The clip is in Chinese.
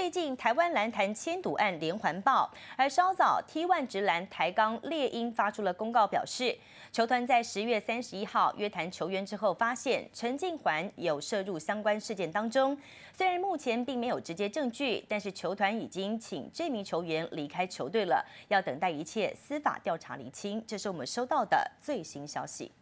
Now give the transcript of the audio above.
最近台湾蓝坛千赌案连环爆，而稍早 T1 直篮台钢猎鹰发出了公告，表示球团在十月三十一号约谈球员之后，发现陈静环有涉入相关事件当中。虽然目前并没有直接证据，但是球团已经请这名球员离开球队了，要等待一切司法调查厘清。这是我们收到的最新消息。